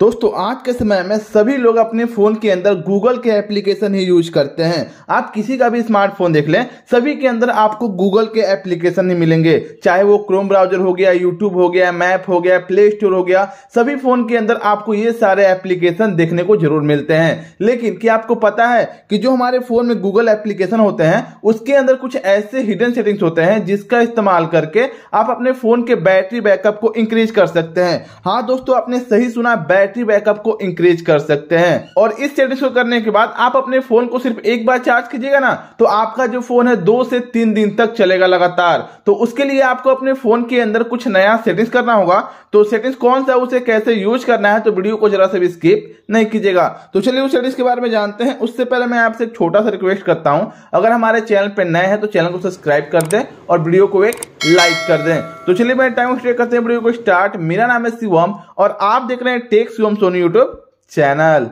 दोस्तों आज के समय में सभी लोग अपने फ़ोन के अंदर गूगल के एप्लीकेशन ही यूज करते हैं आप किसी का भी स्मार्टफोन देख लें सभी के अंदर आपको गूगल के एप्लीकेशन ही मिलेंगे चाहे वो क्रोम ब्राउजर हो गया यूट्यूब हो गया मैप हो गया प्ले स्टोर हो गया सभी फ़ोन के अंदर आपको ये सारे एप्लीकेशन देखने को जरूर मिलते हैं लेकिन क्या आपको पता है कि जो हमारे फ़ोन में गूगल एप्लीकेशन होते हैं उसके अंदर कुछ ऐसे हिडन सेटिंग्स होते हैं जिसका इस्तेमाल करके आप अपने फ़ोन के बैटरी बैकअप को इंक्रीज कर सकते हैं हाँ दोस्तों आपने सही सुना बैटरी बैटरी बैकअप को इंक्रीज कर सकते हैं और इस सेटिंग को करने के बाद आप अपने फोन को सिर्फ एक बार चार्ज कीजिएगा ना तो आपका जो फोन है दो से तीन दिन तक चलेगा लगातार तो उसके लिए आपको अपने फोन के अंदर कुछ नया सेटिंग्स करना होगा तो सेटिंग्स कौन सा उसे कैसे यूज करना है तो वीडियो को जरा से भी स्किप नहीं कीजिएगा तो चलिए उस सेटिंग्स के बारे में जानते हैं उससे पहले मैं आपसे एक छोटा सा रिक्वेस्ट करता हूं अगर हमारे चैनल पर नए हैं तो चैनल को सब्सक्राइब कर दे और वीडियो को एक लाइक कर दें तो चलिए मैं टाइम स्टे करते हैं वीडियो को स्टार्ट मेरा नाम है शिवम और आप देख रहे हैं tech Shivam Soni YouTube channel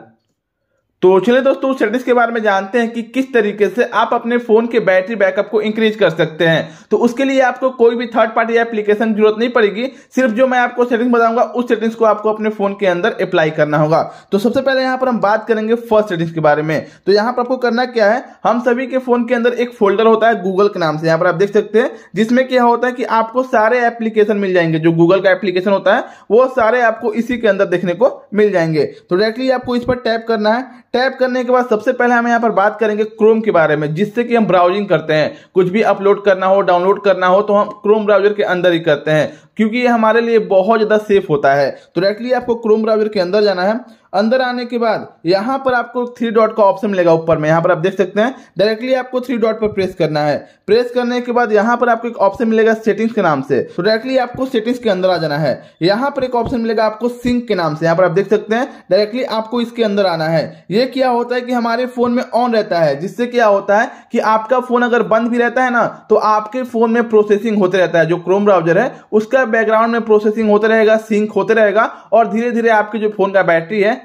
तो चलिए दोस्तों सेटिंग्स के बारे में जानते हैं कि किस तरीके से आप अपने फोन के बैटरी बैकअप को इंक्रीज कर सकते हैं तो उसके लिए आपको कोई भी थर्ड पार्टी एप्लीकेशन की जरूरत नहीं पड़ेगी सिर्फ जो मैं आपको सेटिंग्स बताऊंगा उस सेटिंग्स को आपको अपने फोन के अंदर अप्लाई करना होगा तो सबसे पहले यहां पर हम बात करेंगे फर्स्ट सेटिंग्स के बारे में तो यहां पर आपको करना क्या है हम सभी के फोन के अंदर एक फोल्डर होता है गूगल के नाम से यहां पर आप देख सकते हैं जिसमें क्या होता है कि आपको सारे एप्लीकेशन मिल जाएंगे जो गूगल का एप्लीकेशन होता है वो सारे आपको इसी के अंदर देखने को मिल जाएंगे तो डायरेक्टली आपको इस पर टैप करना है टैप करने के बाद सबसे पहले हम यहाँ पर बात करेंगे क्रोम के बारे में जिससे कि हम ब्राउजिंग करते हैं कुछ भी अपलोड करना हो डाउनलोड करना हो तो हम क्रोम ब्राउजर के अंदर ही करते हैं क्योंकि ये हमारे लिए बहुत ज़्यादा सेफ होता है तो डायरेक्टली आपको क्रोम ब्राउजर के अंदर जाना है अंदर आने के बाद यहां पर आपको थ्री डॉट का ऑप्शन मिलेगा ऊपर में यहाँ पर आप देख सकते हैं डायरेक्टली आपको थ्री डॉट पर प्रेस करना है प्रेस करने के बाद यहाँ पर आपको एक ऑप्शन मिलेगा सेटिंग्स के नाम से तो डायरेक्टली आपको सेटिंग्स के अंदर आ जाना है यहाँ पर एक ऑप्शन मिलेगा आपको सिंक के नाम से यहाँ पर आप देख सकते हैं डायरेक्टली आपको इसके अंदर आना है ये क्या होता है कि हमारे फोन में ऑन रहता है जिससे क्या होता है कि आपका फोन अगर बंद भी रहता है ना तो आपके फोन में प्रोसेसिंग होते रहता है जो क्रोम ब्राउजर है उसका बैकग्राउंड में प्रोसेसिंग होते रहेगा सिंक होते रहेगा और धीरे धीरे आपके जो फोन का बैटरी है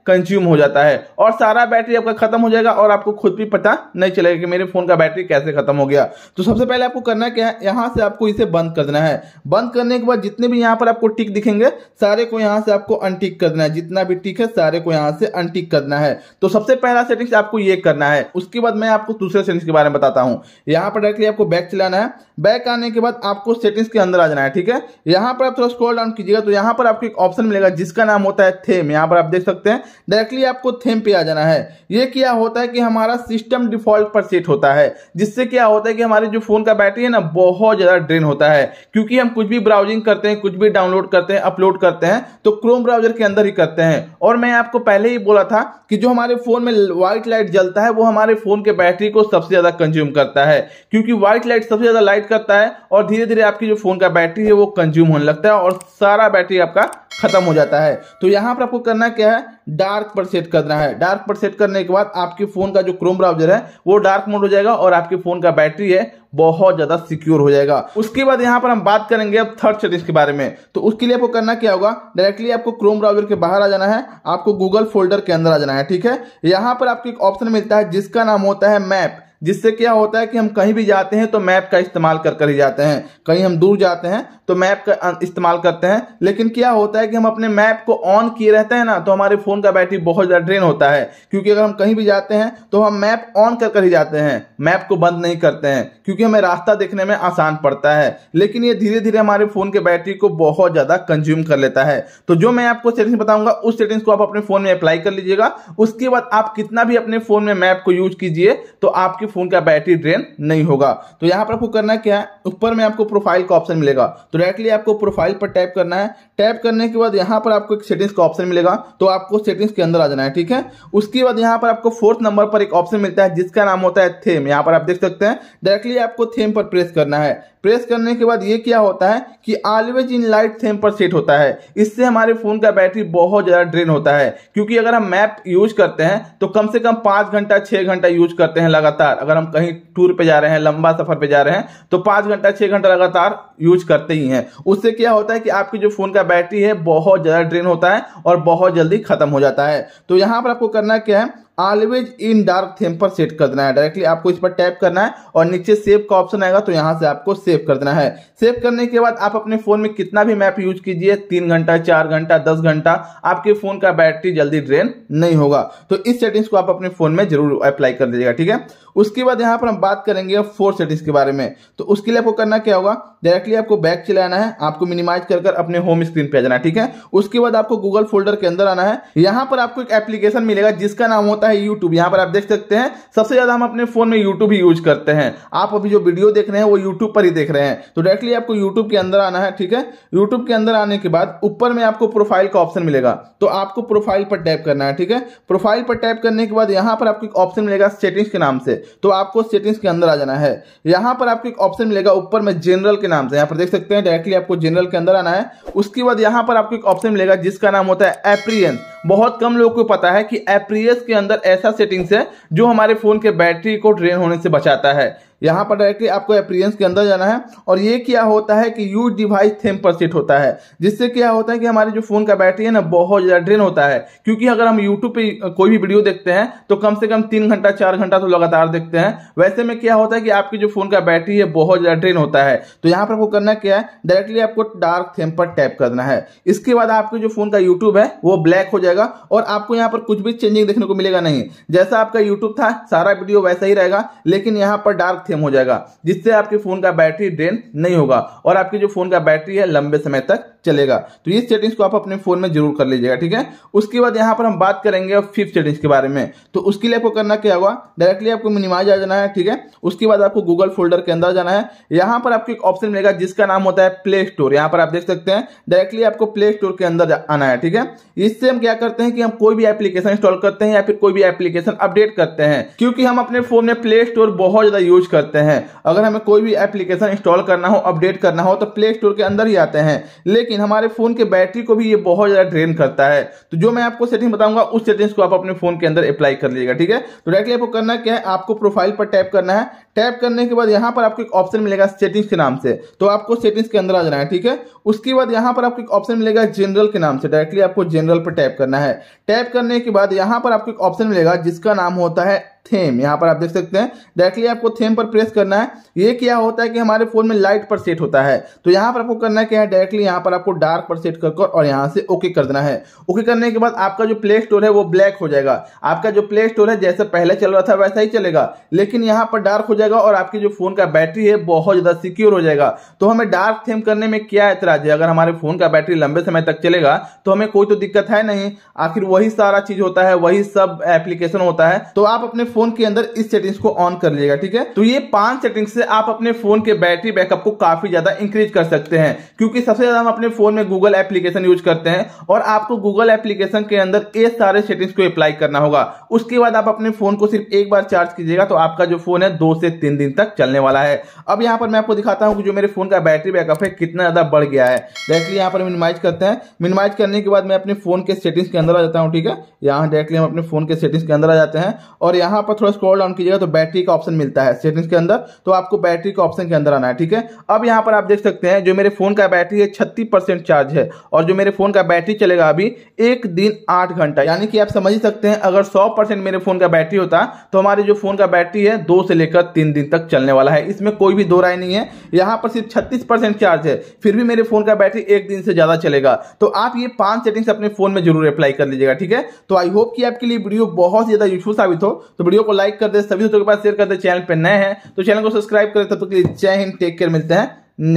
कंज्यूम हो जाता है और सारा बैटरी आपका खत्म हो जाएगा और आपको खुद भी पता नहीं चलेगा कि मेरे फोन का बैटरी कैसे खत्म हो गया तो सबसे पहले आपको करना क्या है यहां से आपको इसे बंद कर देना है बंद करने के बाद जितने भी यहां पर आपको टिक दिखेंगे सारे को यहां से आपको अनटिक करना है जितना भी टिक है सारे को यहां से अनटिक करना है तो सबसे पहला सेटिंग्स आपको ये करना है उसके बाद मैं आपको दूसरे सेटिंग्स के बारे में बताता हूं यहां पर डायरेक्टली आपको बैक चलाना है बैक आने के बाद आपको सेटिंग्स के अंदर आ जाना है ठीक है यहां पर आप थोड़ा स्क्रॉल डाउन कीजिएगा तो यहां पर आपको एक ऑप्शन मिलेगा जिसका नाम होता है थेम यहां पर आप देख सकते हैं डायरेक्टली आपको थेम पे आ जाना है ये क्या होता है कि हमारा सिस्टम डिफॉल्ट पर सेट होता है जिससे क्या होता है कि हमारे जो फ़ोन का बैटरी है ना बहुत ज़्यादा ड्रेन होता है क्योंकि हम कुछ भी ब्राउजिंग करते हैं कुछ भी डाउनलोड करते हैं अपलोड करते हैं तो क्रोम ब्राउजर के अंदर ही करते हैं और मैं आपको पहले ही बोला था कि जो हमारे फ़ोन में व्हाइट लाइट जलता है वो हमारे फ़ोन के बैटरी को सबसे ज़्यादा कंज्यूम करता है क्योंकि व्हाइट लाइट सबसे ज़्यादा लाइट करता है और धीरे धीरे आपकी जो फ़ोन का बैटरी है वो कंज्यूम होने लगता है और सारा बैटरी आपका खत्म हो जाता है तो यहां पर आपको करना क्या है डार्क पर सेट करना है डार्क पर सेट करने के बाद आपके फोन का जो क्रोम ब्राउजर है वो डार्क मोड हो जाएगा और आपके फोन का बैटरी है बहुत ज्यादा सिक्योर हो जाएगा उसके बाद यहाँ पर हम बात करेंगे अब थर्ड सेटिंग के बारे में तो उसके लिए आपको करना क्या होगा डायरेक्टली आपको क्रोम ब्राउजर के बाहर आ जाना है आपको गूगल फोल्डर के अंदर आ जाना है ठीक है यहाँ पर आपको एक ऑप्शन मिलता है जिसका नाम होता है मैप जिससे क्या होता है कि हम कहीं भी जाते हैं तो मैप का इस्तेमाल कर कर ही जाते हैं कहीं हम दूर जाते हैं तो मैप का इस्तेमाल करते हैं लेकिन क्या होता है कि हम अपने मैप को ऑन किए रहते हैं ना तो हमारे फ़ोन का बैटरी बहुत ज़्यादा ड्रेन होता है क्योंकि अगर हम कहीं भी जाते हैं तो हम मैप ऑन कर कर ही जाते हैं मैप को बंद नहीं करते हैं क्योंकि हमें रास्ता देखने में आसान पड़ता है लेकिन ये धीरे धीरे हमारे फ़ोन के बैटरी को बहुत ज़्यादा कंज्यूम कर लेता है तो जो मैं आपको सेटिंग बताऊंगा उस सेटिंग्स को आप अपने फ़ोन में अप्लाई कर लीजिएगा उसके बाद आप कितना भी अपने फ़ोन में मैप को यूज कीजिए तो आपकी फोन का बैटरी ड्रेन नहीं होगा तो यहाँ पर आपको करना क्या है ऊपर में आपको प्रोफाइल का ऑप्शन मिलेगा तो डायरेक्टली आपको प्रोफाइल पर टैप करना है टैप करने के बाद यहाँ पर आपको एक सेटिंग्स का ऑप्शन मिलेगा तो आपको सेटिंग्स के अंदर आ जाना है ठीक है उसके बाद यहाँ पर आपको फोर्थ नंबर पर एक ऑप्शन मिलता है जिसका नाम होता है थेम यहाँ पर आप देख सकते हैं डायरेक्टली आपको थेम पर प्रेस करना है प्रेस करने के बाद ये क्या होता है कि ऑलवेज इन लाइट थेम पर सेट होता है इससे हमारे फ़ोन का बैटरी बहुत ज़्यादा ड्रेन होता है क्योंकि अगर हम मैप यूज करते हैं तो कम से कम पांच घंटा छह घंटा यूज करते हैं लगातार अगर हम कहीं टूर पे जा रहे हैं लंबा सफ़र पे जा रहे हैं तो पांच घंटा छह घंटा लगातार यूज करते ही हैं उससे क्या होता है कि आपकी जो फ़ोन का बैटरी है बहुत ज़्यादा ड्रेन होता है और बहुत जल्दी ख़त्म हो जाता है तो यहाँ पर आपको करना क्या है ऑलवेज इन डार्क थीम पर सेट कर देना है डायरेक्टली आपको इस पर टैप करना है और नीचे सेव का ऑप्शन आएगा तो यहाँ से आपको सेव कर देना है सेव करने के बाद आप अपने फोन में कितना भी मैप यूज कीजिए तीन घंटा चार घंटा दस घंटा आपके फोन का बैटरी जल्दी ड्रेन नहीं होगा तो इस सेटिंग्स को आप अपने फोन में जरूर अप्लाई कर दीजिएगा ठीक है उसके बाद यहाँ पर हम बात करेंगे फोर सेटिंग्स के बारे में तो उसके लिए आपको करना क्या होगा डायरेक्टली आपको बैक चलाना है आपको मिनिमाइज कर अपने होम स्क्रीन पे जाना है ठीक है उसके बाद आपको गूगल फोल्डर के अंदर आना है यहाँ पर आपको एक एप्लीकेशन मिलेगा जिसका नाम होता है है यूट्यूब यहाँ पर आप देख सकते हैं सबसे ज़्यादा हम अपने फ़ोन में यूट्यूब ही यूज करते हैं आप अभी जो वीडियो देख रहे हैं वो यूट्यूब पर ही देख रहे हैं तो डायरेक्टली आपको यूट्यूब के अंदर आना है ठीक है यूट्यूब के अंदर आने के बाद ऊपर में आपको प्रोफाइल का ऑप्शन मिलेगा तो आपको प्रोफाइल पर टैप करना है ठीक है प्रोफाइल पर टैप करने के बाद यहाँ पर आपको एक ऑप्शन मिलेगा सेटिंग्स के नाम से तो आपको सेटिंग्स के अंदर आ जाना है यहाँ पर आपको एक ऑप्शन मिलेगा ऊपर में जनरल के नाम से यहाँ पर देख सकते हैं डायरेक्टली आपको जनरल के अंदर आना है उसके बाद यहाँ पर आपको एक ऑप्शन मिलेगा जिसका नाम होता है एप्रियंस बहुत कम लोगों को पता है कि एप्रियस के अंदर ऐसा सेटिंग्स है जो हमारे फ़ोन के बैटरी को ड्रेन होने से बचाता है यहाँ पर डायरेक्टली आपको अप्रियंस के अंदर जाना है और ये क्या होता है कि यूज डिवाइस थेम पर सेट होता है जिससे क्या होता है कि हमारे जो फोन का बैटरी है ना बहुत ज़्यादा ड्रेन होता है क्योंकि अगर हम यूट्यूब पे कोई भी वीडियो देखते हैं तो कम से कम तीन घंटा चार घंटा तो लगातार देखते हैं वैसे में क्या होता है कि आपकी जो फोन का बैटरी है बहुत ज़्यादा ड्रेन होता है तो यहाँ पर आपको करना क्या है डायरेक्टली आपको डार्क थेम पर टैप करना है इसके बाद आपके जो फोन का यूट्यूब है वो ब्लैक हो जाएगा और आपको यहाँ पर कुछ भी चेंजिंग देखने को मिलेगा नहीं जैसा आपका यूट्यूब था सारा वीडियो वैसा ही रहेगा लेकिन यहाँ पर डार्क सेम हो जाएगा जिससे आपके फ़ोन का बैटरी ड्रेन नहीं होगा और आपके जो फ़ोन का बैटरी है लंबे समय तक चलेगा तो इस सेटिंग्स को आप अपने फ़ोन में जरूर कर लीजिएगा ठीक है उसके बाद यहाँ पर हम बात करेंगे फिफ्थ सेटिंग्स के बारे में तो उसके लिए आपको करना क्या होगा डायरेक्टली आपको मिनिमाइज आ जाना है ठीक है उसके बाद आपको गूगल फोल्डर के अंदर जाना है यहाँ पर आपको एक ऑप्शन मिलेगा जिसका नाम होता है प्ले स्टोर यहाँ पर आप देख सकते हैं डायरेक्टली आपको प्ले स्टोर के अंदर आना है ठीक है इससे हम क्या करते हैं कि हम कोई भी एप्लीकेशन इंस्टॉल करते हैं या फिर कोई भी एप्लीकेशन अपडेट करते हैं क्योंकि हम अपने फोन में प्ले स्टोर बहुत ज्यादा यूज कर करते हैं अगर हमें कोई भी एप्लीकेशन इंस्टॉल करना हो अपडेट करना हो तो प्ले स्टोर के अंदर ही आते हैं लेकिन हमारे फ़ोन के बैटरी को भी ये बहुत ज़्यादा ड्रेन करता है तो जो मैं आपको सेटिंग बताऊंगा उस सेटिंग्स को आप अपने फ़ोन के अंदर अप्लाई कर लीजिएगा ठीक है तो डायरेक्टली आपको करना क्या है आपको प्रोफाइल पर टैप करना है टैप करने के बाद यहाँ पर आपको एक ऑप्शन मिलेगा सेटिंग्स के नाम से तो आपको सेटिंग्स के अंदर आ जाना है ठीक है उसके बाद यहाँ पर आपको एक ऑप्शन मिलेगा जनरल के नाम से डायरेक्टली आपको जनरल पर टैप करना है टैप करने के बाद यहाँ पर आपको एक ऑप्शन मिलेगा जिसका नाम होता है थेम यहाँ पर आप देख सकते हैं डायरेक्टली आपको थेम पर प्रेस करना है ये क्या होता है कि हमारे फोन में लाइट पर सेट होता है तो यहाँ पर आपको करना क्या है डायरेक्टली यहाँ पर आपको डार्क पर सेट कर और यहाँ से ओके कर देना है ओके करने के बाद आपका जो प्ले स्टोर है वो ब्लैक हो जाएगा आपका जो प्ले स्टोर है जैसे पहले चल रहा था वैसा ही चलेगा लेकिन यहाँ पर डार्क हो जाएगा और आपकी जो फोन का बैटरी है बहुत ज्यादा सिक्योर हो जाएगा तो हमें डार्क थेम करने में क्या ऐतराज है अगर हमारे फोन का बैटरी लंबे समय तक चलेगा तो हमें कोई तो दिक्कत है नहीं आखिर वही सारा चीज होता है वही सब एप्लीकेशन होता है तो आप अपने फोन के अंदर इस सेटिंग्स को ऑन कर लीजिएगा ठीक है तो ये पांच सेटिंग से आप अपने फोन के बैटरी बैकअप को काफी ज्यादा इंक्रीज कर सकते हैं क्योंकि सबसे ज्यादा हम अपने फोन में गूगल एप्लीकेशन यूज करते हैं और आपको गूगल एप्लीकेशन के अंदर ये सारे सेटिंग्स को अप्लाई करना होगा उसके बाद आप अपने फोन को सिर्फ एक बार चार्ज कीजिएगा तो आपका जो फोन है दो से तीन दिन तक चलने वाला है अब यहाँ पर मैं आपको दिखाता हूँ कि जो मेरे फोन का बैटरी बैकअप है कितना ज्यादा बढ़ गया है डायरेक्टली यहाँ पर मिनिमाइज करते हैं मिनिमाइज करने के बाद मैं अपने फोन के सेटिंग्स के अंदर आ जाता हूँ ठीक है यहाँ डायरेक्टली हम अपने फोन के सेटिंग्स के अंदर आ जाते हैं और यहाँ यहाँ पर थोड़ा स्क्रॉल डाउन कीजिएगा तो बैटरी का ऑप्शन मिलता है सेटिंग्स के अंदर तो आपको बैटरी के ऑप्शन के अंदर आना है ठीक है अब यहाँ पर आप देख सकते हैं जो मेरे फोन का बैटरी है छत्तीस चार्ज है और जो मेरे फोन का बैटरी चलेगा अभी एक दिन आठ घंटा यानी कि आप समझ सकते हैं अगर सौ मेरे फोन का बैटरी होता तो हमारे जो फोन का बैटरी है दो से लेकर तीन दिन तक चलने वाला है इसमें कोई भी दो राय नहीं है यहाँ पर सिर्फ छत्तीस चार्ज है फिर भी मेरे फोन का बैटरी एक दिन से ज्यादा चलेगा तो आप ये पांच सेटिंग्स अपने फोन में जरूर अप्लाई कर लीजिएगा ठीक है तो आई होप कि आपके लिए वीडियो बहुत ज्यादा यूजफुल साबित हो तो वीडियो को लाइक कर दे सभी दोस्तों के पास शेयर कर दे चैनल पर नए हैं तो चैनल को सब्सक्राइब करें तब तक के लिए जय हिंद टेक केयर मिलते हैं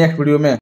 नेक्स्ट वीडियो में